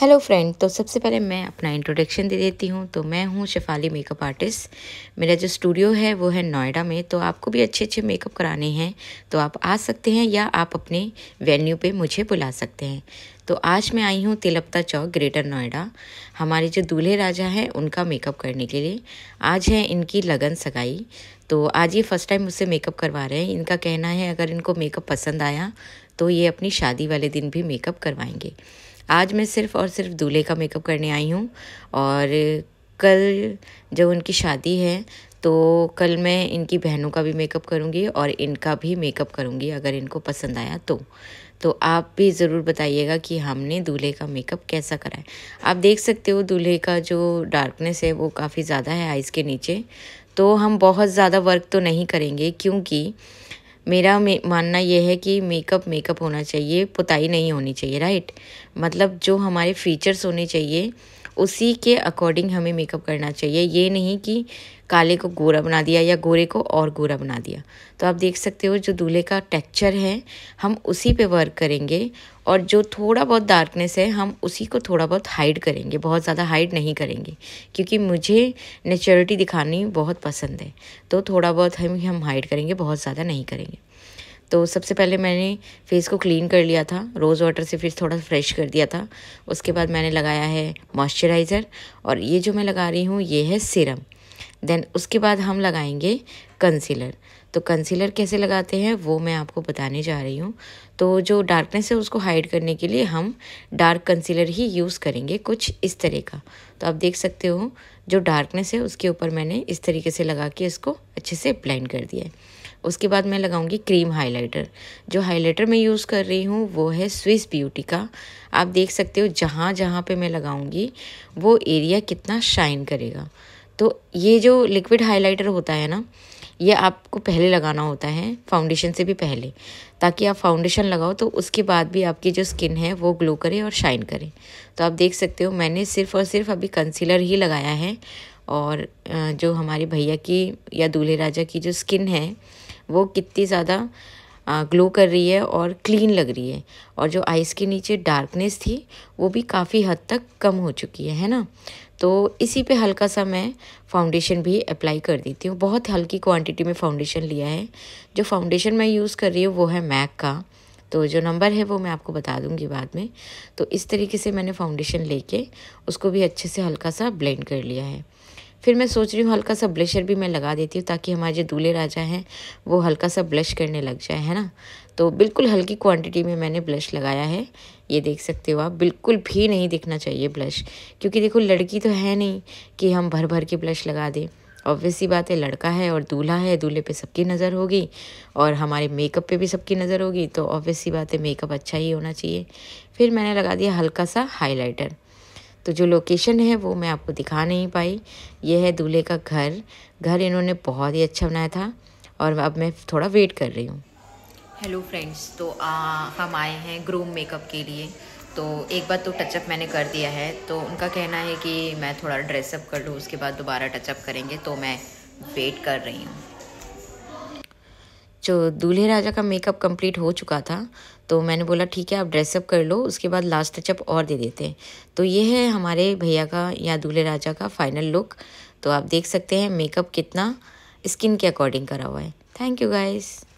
hello friend तो सबसे पहले मैं अपना इंट्रोडक्शन दे देती हूँ तो मैं हूँ शेफाली मेकअप आर्टिस्ट मेरा जो स्टूडियो है वो है नोएडा में तो आपको भी अच्छे अच्छे मेकअप कराने हैं तो आप आ सकते हैं या आप अपने वेन्यू पे मुझे बुला सकते हैं तो आज मैं आई हूँ तिलपता चौक ग्रेटर नोएडा हमारे जो दूल्हे राजा हैं उनका मेकअप करने के लिए आज है इनकी लगन सगाई तो आज ये फ़र्स्ट टाइम मुझसे मेकअप करवा रहे हैं इनका कहना है अगर इनको मेकअप पसंद आया तो ये अपनी शादी वाले दिन भी मेकअप करवाएंगे आज मैं सिर्फ़ और सिर्फ दूल्हे का मेकअप करने आई हूँ और कल जब उनकी शादी है तो कल मैं इनकी बहनों का भी मेकअप करूँगी और इनका भी मेकअप करूँगी अगर इनको पसंद आया तो तो आप भी ज़रूर बताइएगा कि हमने दूल्हे का मेकअप कैसा करा है आप देख सकते हो दूल्हे का जो डार्कनेस है वो काफ़ी ज़्यादा है आइज़ के नीचे तो हम बहुत ज़्यादा वर्क तो नहीं करेंगे क्योंकि मेरा मानना यह है कि मेकअप मेकअप होना चाहिए पुताई नहीं होनी चाहिए राइट मतलब जो हमारे फीचर्स होने चाहिए उसी के अकॉर्डिंग हमें मेकअप करना चाहिए ये नहीं कि काले को गोरा बना दिया या गोरे को और गोरा बना दिया तो आप देख सकते हो जो दूल्हे का टेक्चर है हम उसी पे वर्क करेंगे और जो थोड़ा बहुत डार्कनेस है हम उसी को थोड़ा बहुत हाइड करेंगे बहुत ज़्यादा हाइड नहीं करेंगे क्योंकि मुझे नेचुरटी दिखानी बहुत पसंद है तो थोड़ा बहुत हम हम हाइड करेंगे बहुत ज़्यादा नहीं करेंगे तो सबसे पहले मैंने फेस को क्लीन कर लिया था रोज़ वाटर से फिर थोड़ा फ्रेश कर दिया था उसके बाद मैंने लगाया है मॉइस्चराइज़र और ये जो मैं लगा रही हूँ ये है सिरम देन उसके बाद हम लगाएंगे कंसीलर तो कंसीलर कैसे लगाते हैं वो मैं आपको बताने जा रही हूँ तो जो डार्कनेस है उसको हाइड करने के लिए हम डार्क कंसीलर ही यूज़ करेंगे कुछ इस तरह का तो आप देख सकते हो जो डार्कनेस है उसके ऊपर मैंने इस तरीके से लगा के इसको अच्छे से ब्लाइंड कर दिया है उसके बाद मैं लगाऊंगी क्रीम हाइलाइटर जो हाइलाइटर मैं यूज़ कर रही हूँ वो है स्विस ब्यूटी का आप देख सकते हो जहाँ जहाँ पे मैं लगाऊंगी वो एरिया कितना शाइन करेगा तो ये जो लिक्विड हाइलाइटर होता है ना ये आपको पहले लगाना होता है फाउंडेशन से भी पहले ताकि आप फाउंडेशन लगाओ तो उसके बाद भी आपकी जो स्किन है वो ग्लो करे और शाइन करे तो आप देख सकते हो मैंने सिर्फ और सिर्फ अभी कंसीलर ही लगाया है और जो हमारे भैया की या दूल्हे राजा की जो स्किन है वो कितनी ज़्यादा ग्लो कर रही है और क्लीन लग रही है और जो आइस के नीचे डार्कनेस थी वो भी काफ़ी हद तक कम हो चुकी है है ना तो इसी पे हल्का सा मैं फाउंडेशन भी अप्लाई कर देती हूँ बहुत हल्की क्वांटिटी में फाउंडेशन लिया है जो फाउंडेशन मैं यूज़ कर रही हूँ वो है मैक का तो जो नंबर है वो मैं आपको बता दूँगी बाद में तो इस तरीके से मैंने फाउंडेशन ले उसको भी अच्छे से हल्का सा ब्लेंड कर लिया है फिर मैं सोच रही हूँ हल्का सा ब्लशर भी मैं लगा देती हूँ ताकि हमारे जो दूल्हे राजा हैं वो हल्का सा ब्लश करने लग जाए है ना तो बिल्कुल हल्की क्वांटिटी में मैंने ब्लश लगाया है ये देख सकते हो आप बिल्कुल भी नहीं दिखना चाहिए ब्लश क्योंकि देखो लड़की तो है नहीं कि हम भर भर के ब्लश लगा दें ऑब्वियस सी बात है लड़का है और दूल्हा है दूल्हे पे सबकी नज़र होगी और हमारे मेकअप पे भी सबकी नज़र होगी तो ऑब्वियस सी बात है मेकअप अच्छा ही होना चाहिए फिर मैंने लगा दिया हल्का सा हाइलाइटर तो जो लोकेशन है वो मैं आपको दिखा नहीं पाई ये है दूल्हे का घर घर इन्होंने बहुत ही अच्छा बनाया था और अब मैं थोड़ा वेट कर रही हूँ हेलो फ्रेंड्स तो आ, हम आए हैं ग्रूम मेकअप के लिए तो एक बार तो टचअप मैंने कर दिया है तो उनका कहना है कि मैं थोड़ा ड्रेसअप कर लूँ उसके बाद दोबारा टचअप करेंगे तो मैं वेट कर रही हूँ जो दूल्हे राजा का मेकअप कंप्लीट हो चुका था तो मैंने बोला ठीक है आप ड्रेसअप कर लो उसके बाद लास्ट टचअप और दे देते हैं तो ये है हमारे भैया का या दूल्हे राजा का फाइनल लुक तो आप देख सकते हैं मेकअप कितना स्किन के अकॉर्डिंग करा हुआ है थैंक यू गाइज़